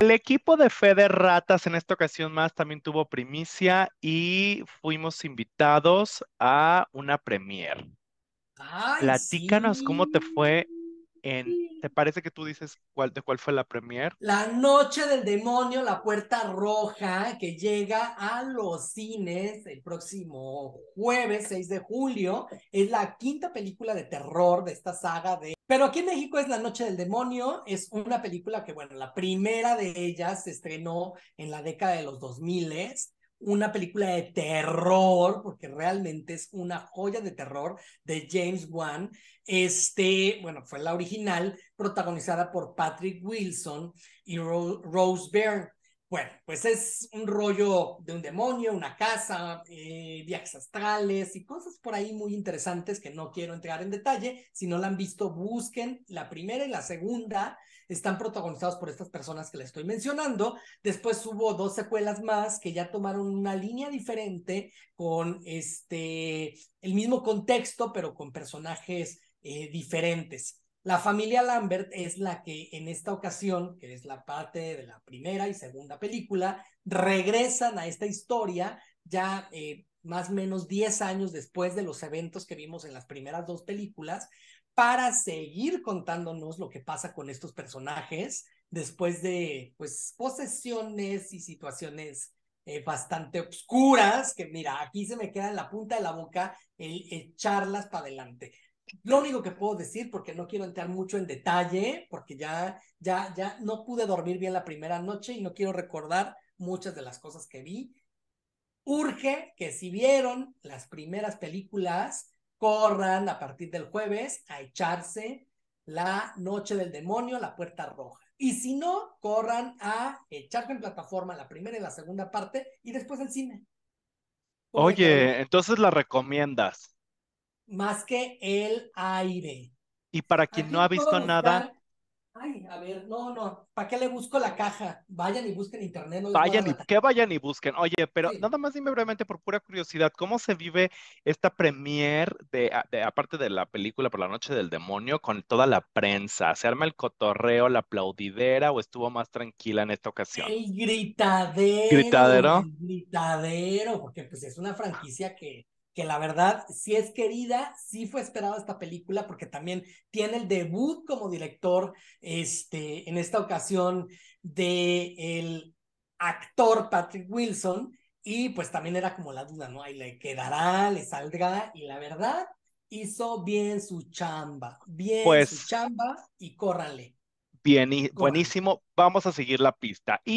El equipo de Fe Ratas en esta ocasión más también tuvo primicia y fuimos invitados a una premier. Platícanos cómo te fue en, ¿te parece que tú dices cuál, de cuál fue la premier? La noche del demonio, la puerta roja, que llega a los cines el próximo jueves 6 de julio. Es la quinta película de terror de esta saga de pero aquí en México es La Noche del Demonio, es una película que, bueno, la primera de ellas se estrenó en la década de los 2000, una película de terror, porque realmente es una joya de terror de James Wan. Este, bueno, fue la original, protagonizada por Patrick Wilson y Rose Byrne. Bueno, pues es un rollo de un demonio, una casa, eh, viajes astrales y cosas por ahí muy interesantes que no quiero entregar en detalle. Si no la han visto, busquen la primera y la segunda. Están protagonizados por estas personas que les estoy mencionando. Después hubo dos secuelas más que ya tomaron una línea diferente con este, el mismo contexto, pero con personajes eh, diferentes. La familia Lambert es la que en esta ocasión, que es la parte de la primera y segunda película, regresan a esta historia ya eh, más o menos 10 años después de los eventos que vimos en las primeras dos películas, para seguir contándonos lo que pasa con estos personajes después de pues posesiones y situaciones eh, bastante obscuras que mira aquí se me queda en la punta de la boca el echarlas para adelante lo único que puedo decir, porque no quiero entrar mucho en detalle, porque ya, ya, ya no pude dormir bien la primera noche y no quiero recordar muchas de las cosas que vi. Urge que si vieron las primeras películas, corran a partir del jueves a echarse la noche del demonio, la puerta roja. Y si no, corran a echarse en plataforma la primera y la segunda parte y después al cine. Oye, entonces la recomiendas más que el aire. Y para quien no ha visto nada. Ay, a ver, no, no, ¿para qué le busco la caja? Vayan y busquen internet. No vayan y que vayan y busquen. Oye, pero nada más dime brevemente por pura curiosidad, ¿cómo se vive esta premiere, de, de, aparte de la película por la noche del demonio, con toda la prensa? ¿Se arma el cotorreo, la aplaudidera o estuvo más tranquila en esta ocasión? El gritadero. Gritadero. El gritadero, porque pues es una franquicia que que la verdad si es querida, sí fue esperada esta película porque también tiene el debut como director, este, en esta ocasión de el actor Patrick Wilson y pues también era como la duda, ¿no? Ahí le quedará, le saldrá y la verdad hizo bien su chamba, bien pues su chamba y córrale. Bien, y buenísimo, vamos a seguir la pista y...